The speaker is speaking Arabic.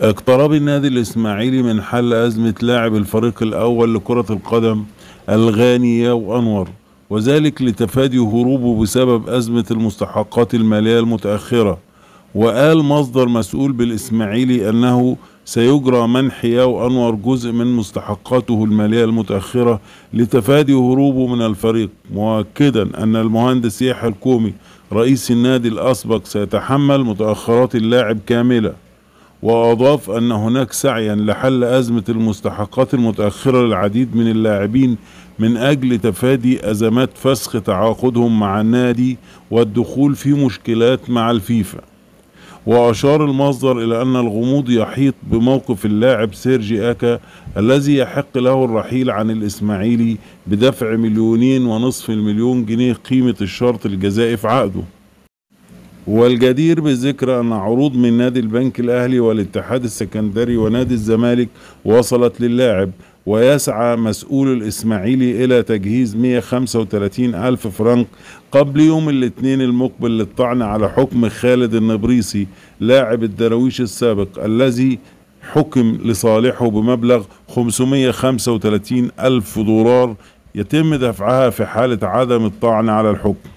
اقتراب النادي الإسماعيلي من حل أزمة لاعب الفريق الأول لكرة القدم الغاني ياو أنور وذلك لتفادي هروبه بسبب أزمة المستحقات المالية المتأخرة وقال مصدر مسؤول بالإسماعيلي أنه سيجرى منح ياو أنور جزء من مستحقاته المالية المتأخرة لتفادي هروبه من الفريق مؤكدا أن المهندس يحيى الكومي رئيس النادي الأسبق سيتحمل متأخرات اللاعب كاملة وأضاف أن هناك سعيا لحل أزمة المستحقات المتأخرة للعديد من اللاعبين من أجل تفادي أزمات فسخ تعاقدهم مع النادي والدخول في مشكلات مع الفيفا وأشار المصدر إلى أن الغموض يحيط بموقف اللاعب سيرجي أكا الذي يحق له الرحيل عن الإسماعيلي بدفع مليونين ونصف المليون جنيه قيمة الشرط الجزائي في عقده والجدير بالذكر أن عروض من نادي البنك الأهلي والاتحاد السكندري ونادي الزمالك وصلت للاعب ويسعى مسؤول الإسماعيلي إلى تجهيز 135 ألف فرنك قبل يوم الاثنين المقبل للطعن على حكم خالد النبريسي لاعب الدراويش السابق الذي حكم لصالحه بمبلغ 535 ألف دولار يتم دفعها في حالة عدم الطعن على الحكم